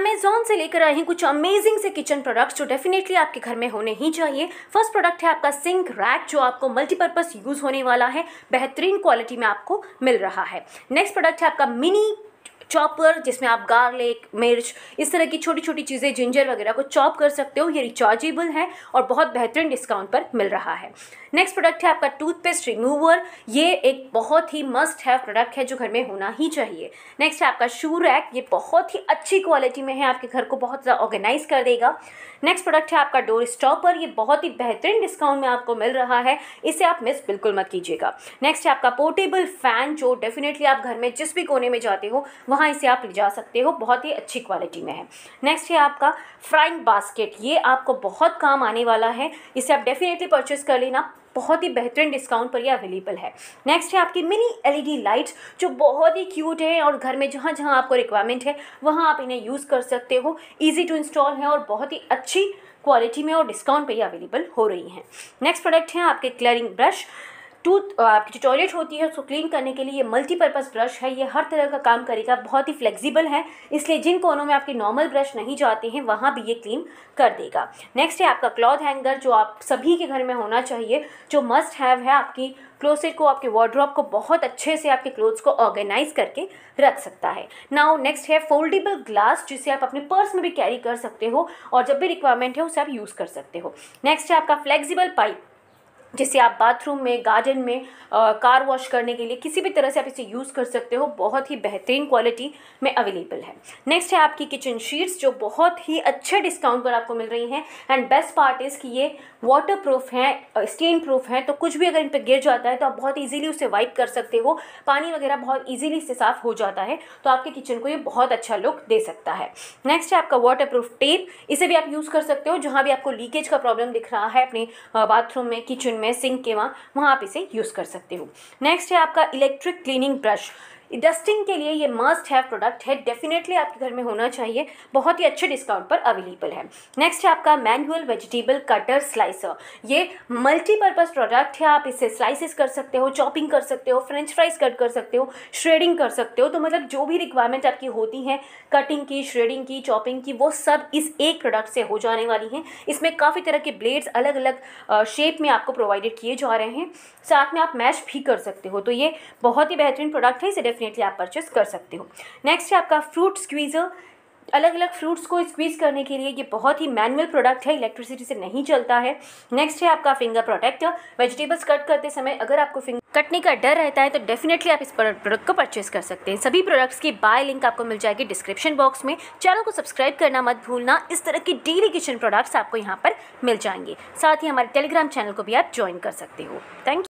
Amazon से लेकर आई कुछ अमेजिंग से किचन प्रोडक्ट्स जो डेफिनेटली आपके घर में होने ही चाहिए फर्स्ट प्रोडक्ट है आपका सिंक रैक जो आपको मल्टीपर्पज़ यूज़ होने वाला है बेहतरीन क्वालिटी में आपको मिल रहा है नेक्स्ट प्रोडक्ट है आपका मिनी चॉपर जिसमें आप गार्लिक मिर्च इस तरह की छोटी छोटी चीज़ें जिंजर वगैरह को चॉप कर सकते हो ये रिचार्जेबल है और बहुत बेहतरीन डिस्काउंट पर मिल रहा है नेक्स्ट प्रोडक्ट है आपका टूथपेस्ट रिमूवर ये एक बहुत ही मस्ट हैव प्रोडक्ट है जो घर में होना ही चाहिए नेक्स्ट है आपका शू रैक ये बहुत ही अच्छी क्वालिटी में है आपके घर को बहुत ज़्यादा ऑर्गेनाइज कर देगा नेक्स्ट प्रोडक्ट है आपका डोर स्टॉपर ये बहुत ही बेहतरीन डिस्काउंट में आपको मिल रहा है इसे आप मिस बिल्कुल मत कीजिएगा नेक्स्ट है आपका पोर्टेबल फ़ैन जो डेफिनेटली आप घर में जिस भी कोने में जाते हो वहाँ वहाँ इसे आप ले जा सकते हो बहुत ही अच्छी क्वालिटी में है नेक्स्ट है आपका फ्राइंग बास्केट ये आपको बहुत काम आने वाला है इसे आप डेफिनेटली परचेज कर लेना बहुत ही बेहतरीन डिस्काउंट पर ये अवेलेबल है नेक्स्ट है आपकी मिनी एलईडी लाइट्स जो बहुत ही क्यूट है और घर में जहाँ जहाँ आपको रिक्वायरमेंट है वहाँ आप इन्हें यूज़ कर सकते हो ईजी टू इंस्टॉल है और बहुत ही अच्छी क्वालिटी में और डिस्काउंट पर ये अवेलेबल हो रही हैं नेक्स्ट प्रोडक्ट हैं आपके क्लियरिंग ब्रश टूथ आपकी जो टॉयलेट होती है उसको क्लीन करने के लिए ये मल्टीपर्पज़ ब्रश है ये हर तरह का काम करेगा बहुत ही फ्लेक्सिबल है इसलिए जिन कोनों में आपके नॉर्मल ब्रश नहीं जाते हैं वहाँ भी ये क्लीन कर देगा नेक्स्ट है आपका क्लॉथ हैंगर जो आप सभी के घर में होना चाहिए जो मस्ट हैव है आपकी क्लोसेट को आपके वार्ड्रॉप को बहुत अच्छे से आपके क्लोथ्स को ऑर्गेनाइज करके रख सकता है नाउ नेक्स्ट है फोल्डेबल ग्लास जिसे आप अपने पर्स में भी कैरी कर सकते हो और जब भी रिक्वायरमेंट है उसे आप यूज़ कर सकते हो नेक्स्ट है आपका फ्लेक्सिबल पाइप जिसे आप बाथरूम में गार्डन में आ, कार वॉश करने के लिए किसी भी तरह से आप इसे यूज़ कर सकते हो बहुत ही बेहतरीन क्वालिटी में अवेलेबल है नेक्स्ट है आपकी किचन शीट्स जो बहुत ही अच्छे डिस्काउंट पर आपको मिल रही हैं एंड बेस्ट पार्ट इज़ कि ये वाटर प्रूफ हैं स्टेन प्रूफ हैं तो कुछ भी अगर इन पर गिर जाता है तो आप बहुत ईजिली उसे वाइप कर सकते हो पानी वगैरह बहुत ईजिली इससे साफ़ हो जाता है तो आपके किचन को ये बहुत अच्छा लुक दे सकता है नेक्स्ट है आपका वाटर प्रूफ टेप इसे भी आप यूज़ कर सकते हो जहाँ भी आपको लीकेज का प्रॉब्लम दिख रहा है अपने बाथरूम में किचन में सिंक के वहाँ वहाँ आप इसे यूज़ कर सकते हो नेक्स्ट है आपका इलेक्ट्रिक क्लीनिंग ब्रश डस्टिंग के लिए ये मस्ट हैव प्रोडक्ट है डेफिनेटली आपके घर में होना चाहिए बहुत ही अच्छे डिस्काउंट पर अवेलेबल है नेक्स्ट है आपका मैनुअल वेजिटेबल कटर स्लाइसर ये मल्टीपर्पज़ प्रोडक्ट है आप इसे स्लाइसिस कर सकते हो चॉपिंग कर सकते हो फ्रेंच फ्राइज कट कर सकते हो श्रेडिंग कर सकते हो तो मतलब जो भी रिक्वायरमेंट आपकी होती है कटिंग की श्रेडिंग की चॉपिंग की वो सब इस एक प्रोडक्ट से हो जाने वाली हैं इसमें काफ़ी तरह के ब्लेड्स अलग अलग शेप में आपको प्रोवाइडेड किए जा रहे हैं साथ में आप मैश भी कर सकते हो तो ये बहुत ही बेहतरीन प्रोडक्ट है इसे डेफिनेटली आप परचेस कर सकते हो नेक्स्ट है आपका फ्रूट स्क्वीज़र अलग अलग फ्रूट्स को स्क्वीज़ करने के लिए ये बहुत ही मैनुअल प्रोडक्ट है इलेक्ट्रिसिटी से नहीं चलता है नेक्स्ट है आपका फिंगर प्रोटेक्टर वेजिटेबल्स कट करते समय अगर आपको फिंगर कटने का डर रहता है तो डेफिनेटली आप इस प्रोडक्ट को परचेस कर सकते हैं सभी प्रोडक्ट्स की बाय लिंक आपको मिल जाएगी डिस्क्रिप्शन बॉक्स में चैनल को सब्सक्राइब करना मत भूलना इस तरह की डेली किचन प्रोडक्ट्स आपको यहाँ पर मिल जाएंगे साथ ही हमारे टेलीग्राम चैनल को भी आप ज्वाइन कर सकते हो थैंक